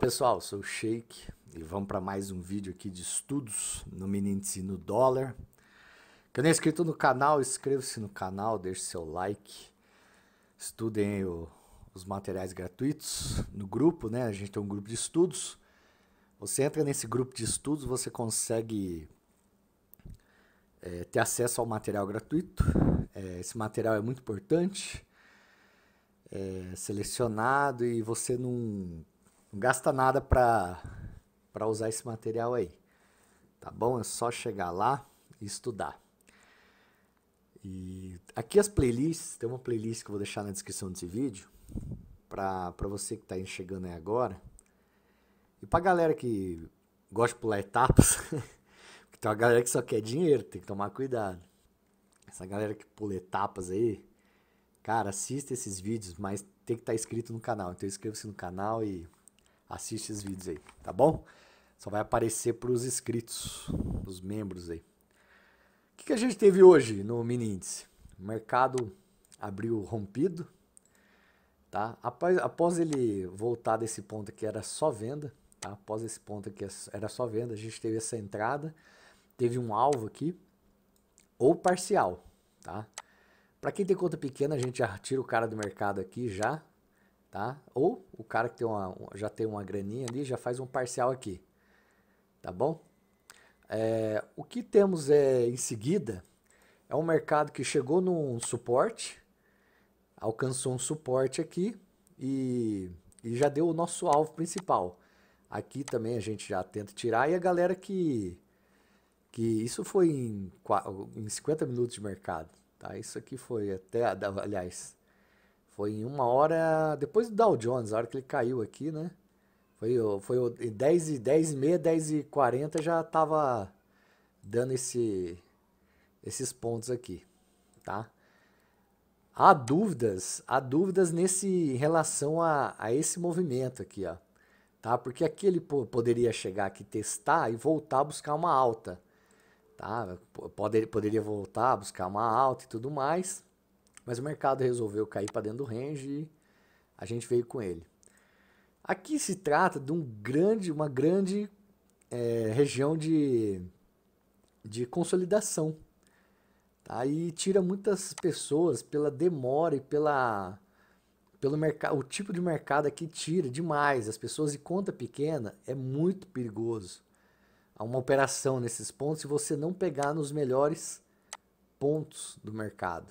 pessoal, sou o Sheik e vamos para mais um vídeo aqui de estudos no Minintzi no dólar. Quem não é inscrito no canal, inscreva-se no canal, deixe seu like, estudem o, os materiais gratuitos no grupo, né? A gente tem um grupo de estudos. Você entra nesse grupo de estudos, você consegue é, ter acesso ao material gratuito. É, esse material é muito importante, é, selecionado e você não não gasta nada para para usar esse material aí. Tá bom? É só chegar lá e estudar. E aqui as playlists, tem uma playlist que eu vou deixar na descrição desse vídeo para você que está chegando aí agora. E para galera que gosta de pular etapas, porque tem uma galera que só quer dinheiro, tem que tomar cuidado. Essa galera que pula etapas aí, cara, assista esses vídeos, mas tem que estar tá inscrito no canal. Então inscreva-se no canal e Assiste esses vídeos aí, tá bom? Só vai aparecer para os inscritos, os membros aí. O que, que a gente teve hoje no mini índice? O mercado abriu rompido, tá? Após, após ele voltar desse ponto que era só venda, tá? Após esse ponto que é, era só venda, a gente teve essa entrada, teve um alvo aqui, ou parcial, tá? Para quem tem conta pequena, a gente já tira o cara do mercado aqui já, tá? Ou o cara que tem uma, já tem uma graninha ali já faz um parcial aqui, tá bom? É, o que temos é em seguida é um mercado que chegou num suporte, alcançou um suporte aqui e, e já deu o nosso alvo principal. Aqui também a gente já tenta tirar e a galera que que isso foi em, em 50 minutos de mercado, tá? Isso aqui foi até, aliás, foi em uma hora, depois do Dow Jones, a hora que ele caiu aqui, né? Foi, foi 10 e 10 e meia, 10 e 40 já tava dando esse, esses pontos aqui, tá? Há dúvidas, há dúvidas nesse em relação a, a esse movimento aqui, ó, tá? Porque aqui ele poderia chegar aqui testar e voltar a buscar uma alta, tá? Poder, poderia voltar a buscar uma alta e tudo mais, mas o mercado resolveu cair para dentro do range e a gente veio com ele. Aqui se trata de um grande, uma grande é, região de, de consolidação. Tá? E tira muitas pessoas pela demora e pela, pelo mercado. O tipo de mercado aqui tira demais. As pessoas de conta pequena é muito perigoso. Há uma operação nesses pontos se você não pegar nos melhores pontos do mercado.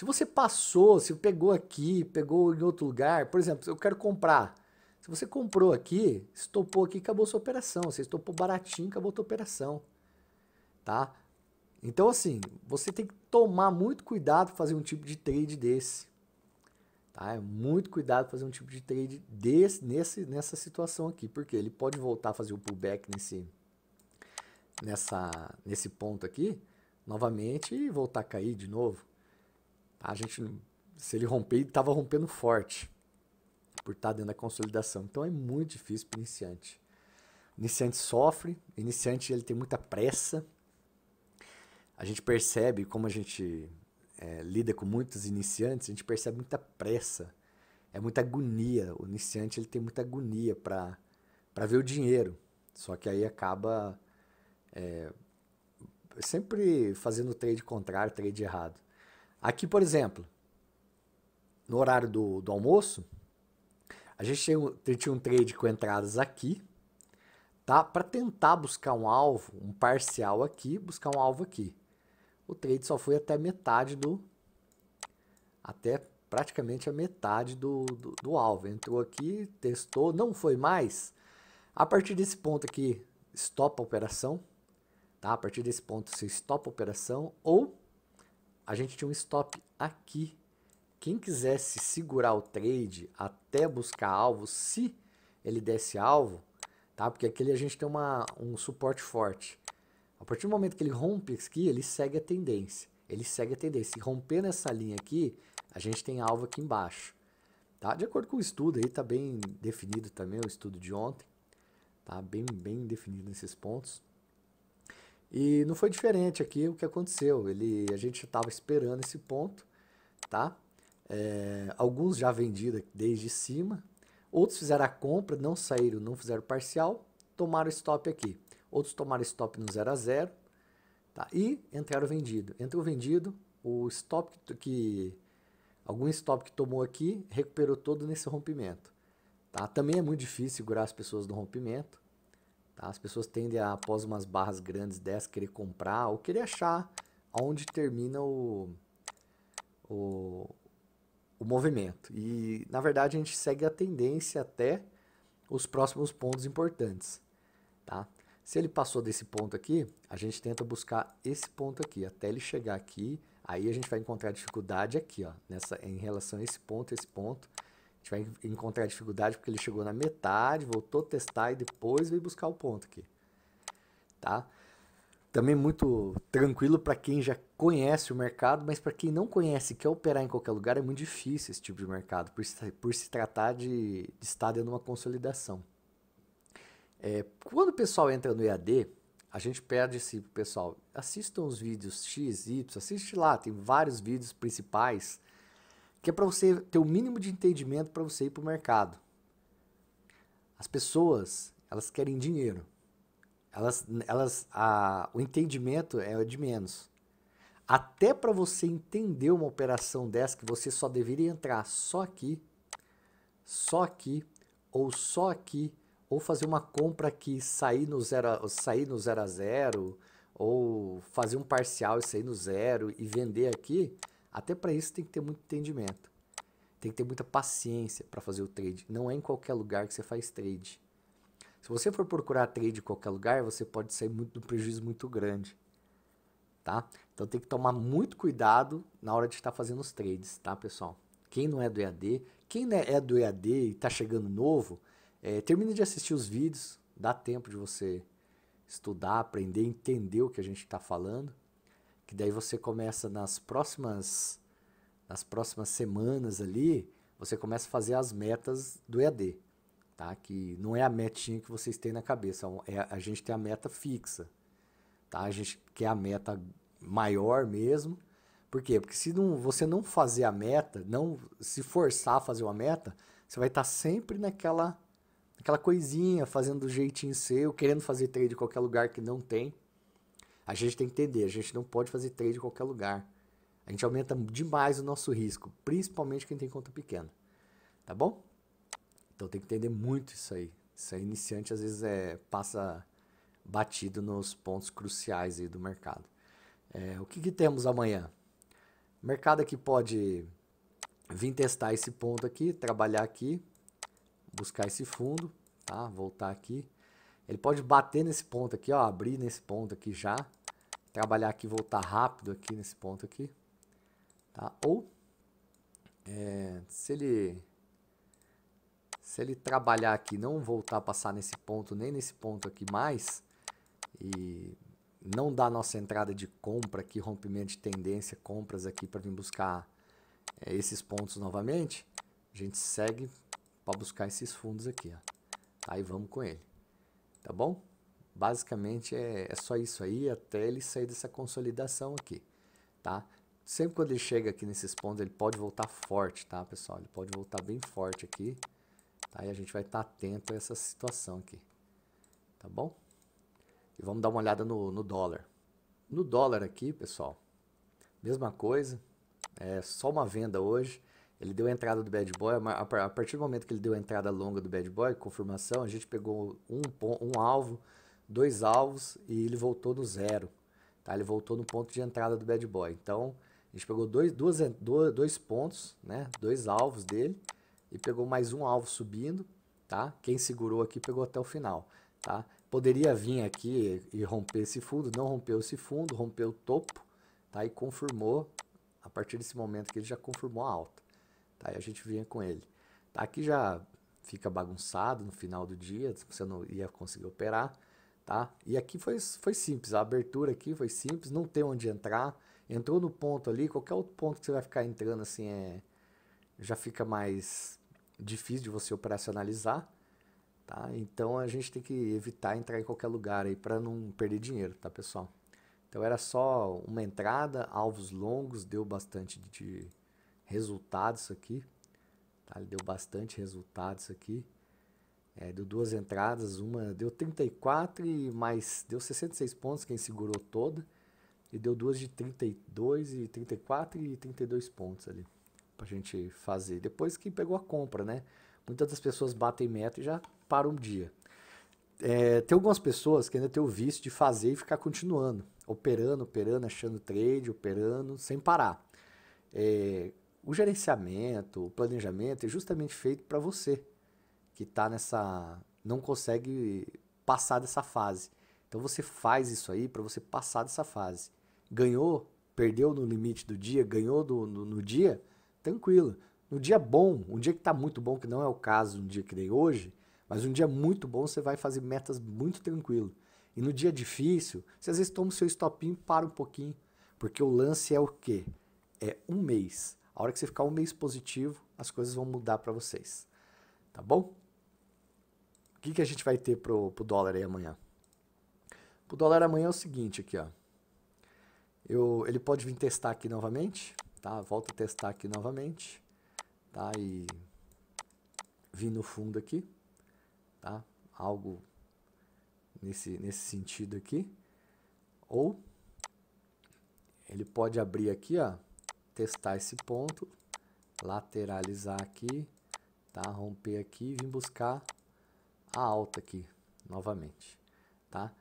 Se você passou, se pegou aqui, pegou em outro lugar, por exemplo, eu quero comprar. Se você comprou aqui, estopou aqui, acabou sua operação. Você estopou baratinho, acabou sua operação. Tá? Então, assim, você tem que tomar muito cuidado para fazer um tipo de trade desse. Tá? É muito cuidado para fazer um tipo de trade desse, nesse, nessa situação aqui, porque ele pode voltar a fazer o pullback nesse, nessa, nesse ponto aqui, novamente, e voltar a cair de novo. A gente, se ele romper, ele estava rompendo forte por estar tá dentro da consolidação. Então é muito difícil para o iniciante. O iniciante sofre, o iniciante ele tem muita pressa. A gente percebe, como a gente é, lida com muitos iniciantes, a gente percebe muita pressa, é muita agonia. O iniciante ele tem muita agonia para ver o dinheiro. Só que aí acaba é, sempre fazendo o trade contrário, trade errado. Aqui, por exemplo, no horário do, do almoço, a gente tinha, tinha um trade com entradas aqui, tá? Para tentar buscar um alvo, um parcial aqui, buscar um alvo aqui. O trade só foi até metade do... Até praticamente a metade do, do, do, alvo. Entrou aqui, testou, não foi mais. A partir desse ponto aqui, stop a operação. Tá? A partir desse ponto, você stop a operação ou a gente tinha um stop aqui. Quem quisesse segurar o trade até buscar alvo, se ele desse alvo, tá? Porque aquele a gente tem uma, um suporte forte. A partir do momento que ele rompe aqui, ele segue a tendência. Ele segue a tendência. Se romper nessa linha aqui, a gente tem alvo aqui embaixo. Tá? De acordo com o estudo aí, tá bem definido também, o estudo de ontem. Tá bem, bem definido nesses pontos. E não foi diferente aqui o que aconteceu. Ele, a gente estava esperando esse ponto, tá? É, alguns já vendidos desde cima, outros fizeram a compra, não saíram, não fizeram parcial, tomaram stop aqui. Outros tomaram stop no 0 a 0, tá? E entraram vendido. Entrou vendido, o stop que, que algum stop que tomou aqui recuperou todo nesse rompimento, tá? Também é muito difícil segurar as pessoas no rompimento. Tá? As pessoas tendem, a, após umas barras grandes dessa, querer comprar ou querer achar onde termina o, o, o movimento. E, na verdade, a gente segue a tendência até os próximos pontos importantes. Tá? Se ele passou desse ponto aqui, a gente tenta buscar esse ponto aqui, até ele chegar aqui. Aí a gente vai encontrar dificuldade aqui, ó, nessa, em relação a esse ponto, esse ponto gente vai encontrar dificuldade porque ele chegou na metade, voltou a testar e depois veio buscar o ponto aqui. Tá? Também muito tranquilo para quem já conhece o mercado, mas para quem não conhece e quer operar em qualquer lugar, é muito difícil esse tipo de mercado, por se, por se tratar de, de estar dentro de uma consolidação. É, quando o pessoal entra no EAD, a gente pede esse assim pessoal, assistam os vídeos X, Y, assiste lá, tem vários vídeos principais que é para você ter o mínimo de entendimento para você ir para o mercado. As pessoas, elas querem dinheiro. Elas, elas, a, o entendimento é de menos. Até para você entender uma operação dessa, que você só deveria entrar só aqui, só aqui, ou só aqui, ou fazer uma compra que sair no zero, sair no zero a zero, ou fazer um parcial e sair no zero e vender aqui, até para isso tem que ter muito entendimento. Tem que ter muita paciência para fazer o trade. Não é em qualquer lugar que você faz trade. Se você for procurar trade em qualquer lugar, você pode sair muito do um prejuízo muito grande. Tá? Então tem que tomar muito cuidado na hora de estar fazendo os trades, tá, pessoal? Quem não é do EAD, quem é do EAD e está chegando novo, é, termine de assistir os vídeos, dá tempo de você estudar, aprender, entender o que a gente está falando que daí você começa nas próximas nas próximas semanas ali, você começa a fazer as metas do EAD, tá? Que não é a metinha que vocês têm na cabeça, é, é, a gente tem a meta fixa, tá? A gente quer a meta maior mesmo. Por quê? Porque se não, você não fazer a meta, não se forçar a fazer uma meta, você vai estar tá sempre naquela naquela coisinha, fazendo do jeitinho seu, querendo fazer trade de qualquer lugar que não tem. A gente tem que entender, a gente não pode fazer trade em qualquer lugar. A gente aumenta demais o nosso risco, principalmente quem tem conta pequena. Tá bom? Então tem que entender muito isso aí. Isso aí iniciante às vezes é, passa batido nos pontos cruciais aí do mercado. É, o que, que temos amanhã? O mercado aqui pode vir testar esse ponto aqui, trabalhar aqui, buscar esse fundo, tá? Voltar aqui. Ele pode bater nesse ponto aqui, ó, abrir nesse ponto aqui já, trabalhar aqui voltar rápido aqui nesse ponto aqui. Tá? Ou é, se ele se ele trabalhar aqui não voltar a passar nesse ponto nem nesse ponto aqui mais e não dar nossa entrada de compra aqui, rompimento de tendência, compras aqui para vir buscar é, esses pontos novamente, a gente segue para buscar esses fundos aqui, ó. Aí vamos com ele. Tá bom? Basicamente é, é só isso aí até ele sair dessa consolidação aqui, tá? Sempre quando ele chega aqui nesses pontos, ele pode voltar forte, tá, pessoal? Ele pode voltar bem forte aqui, tá? E a gente vai estar tá atento a essa situação aqui, tá bom? E vamos dar uma olhada no, no dólar. No dólar aqui, pessoal, mesma coisa, é só uma venda hoje. Ele deu a entrada do bad boy, a partir do momento que ele deu a entrada longa do bad boy, confirmação, a gente pegou um, um alvo, dois alvos e ele voltou no zero. Tá? Ele voltou no ponto de entrada do bad boy. Então, a gente pegou dois, duas, dois, pontos, né? dois alvos dele, e pegou mais um alvo subindo. Tá? Quem segurou aqui pegou até o final. Tá? Poderia vir aqui e romper esse fundo, não rompeu esse fundo, rompeu o topo tá? e confirmou, a partir desse momento que ele já confirmou a alta. Tá? E a gente vinha com ele. Tá? Aqui já fica bagunçado no final do dia, você não ia conseguir operar tá? E aqui foi, foi simples, a abertura aqui foi simples, não tem onde entrar. Entrou no ponto ali, qualquer outro ponto que você vai ficar entrando assim é já fica mais difícil de você operacionalizar, tá? Então a gente tem que evitar entrar em qualquer lugar aí para não perder dinheiro, tá, pessoal? Então era só uma entrada, alvos longos, deu bastante de resultado isso aqui. Tá? Ele deu bastante resultado isso aqui. É, deu duas entradas, uma deu 34 e mais deu 66 pontos quem segurou toda. E deu duas de 32 e 34 e 32 pontos ali pra gente fazer. Depois que pegou a compra, né? Muitas das pessoas batem meta e já para um dia. É, tem algumas pessoas que ainda tem o vício de fazer e ficar continuando, operando, operando, achando trade, operando, sem parar. É, o gerenciamento, o planejamento é justamente feito para você que está nessa. não consegue passar dessa fase. Então você faz isso aí para você passar dessa fase. Ganhou, perdeu no limite do dia, ganhou do, no, no dia, tranquilo. No dia bom, um dia que está muito bom, que não é o caso um dia que nem hoje, mas um dia muito bom você vai fazer metas muito tranquilo. E no dia difícil, você às vezes toma o seu estopinho e para um pouquinho. Porque o lance é o quê? É um mês. A hora que você ficar um mês positivo, as coisas vão mudar para vocês. Tá bom? O que, que a gente vai ter pro, pro dólar aí amanhã? Pro dólar amanhã é o seguinte aqui, ó. Eu, ele pode vir testar aqui novamente, tá? Volta a testar aqui novamente, tá? E vir no fundo aqui, tá? Algo nesse, nesse sentido aqui. Ou ele pode abrir aqui, ó, testar esse ponto, lateralizar aqui, tá? Romper aqui e vir buscar a alta aqui, novamente, tá?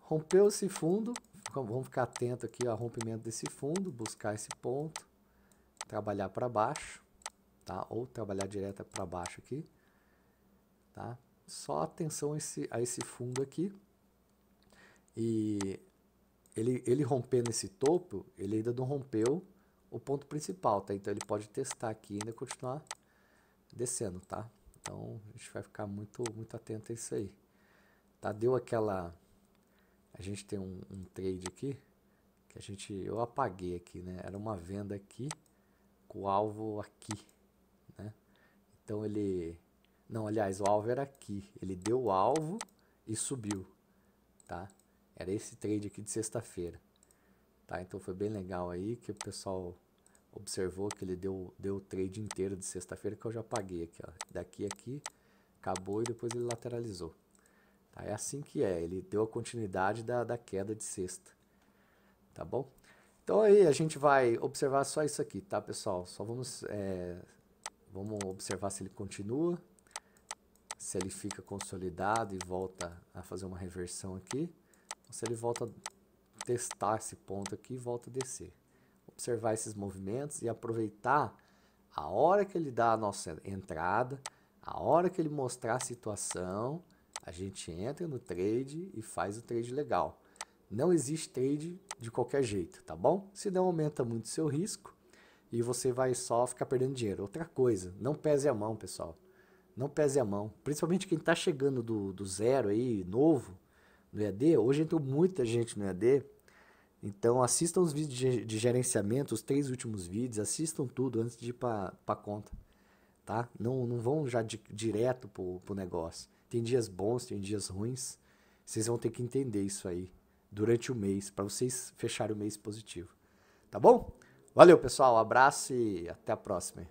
Rompeu esse fundo, vamos ficar atento aqui ao rompimento desse fundo, buscar esse ponto, trabalhar para baixo, tá? Ou trabalhar direto para baixo aqui, tá? Só atenção a esse, a esse fundo aqui. E ele, ele rompendo esse topo, ele ainda não rompeu o ponto principal, tá? Então ele pode testar aqui e ainda continuar descendo, tá? Então a gente vai ficar muito, muito atento a isso aí. Tá? Deu aquela. A gente tem um, um trade aqui que a gente. Eu apaguei aqui, né? Era uma venda aqui com o alvo aqui, né? Então ele. Não, aliás, o alvo era aqui. Ele deu o alvo e subiu, tá? Era esse trade aqui de sexta-feira, tá? Então foi bem legal aí que o pessoal observou que ele deu, deu o trade inteiro de sexta-feira que eu já paguei aqui, ó. Daqui aqui, acabou e depois ele lateralizou. Tá? É assim que é, ele deu a continuidade da, da queda de sexta. Tá bom? Então aí a gente vai observar só isso aqui, tá pessoal? Só vamos, é, vamos observar se ele continua, se ele fica consolidado e volta a fazer uma reversão aqui, ou se ele volta a testar esse ponto aqui e volta a descer observar esses movimentos e aproveitar a hora que ele dá a nossa entrada, a hora que ele mostrar a situação, a gente entra no trade e faz o trade legal. Não existe trade de qualquer jeito, tá bom? Se não aumenta muito seu risco e você vai só ficar perdendo dinheiro. Outra coisa, não pese a mão, pessoal. Não pese a mão. Principalmente quem está chegando do, do zero aí, novo, no EAD. Hoje entrou muita gente no EAD então assistam os vídeos de, gerenciamento, os três últimos vídeos, assistam tudo antes de ir para a conta, tá? Não, não vão já de, direto para o negócio. Tem dias bons, tem dias ruins. Vocês vão ter que entender isso aí durante o mês, para vocês fecharem o mês positivo. Tá bom? Valeu, pessoal. abraço e até a próxima.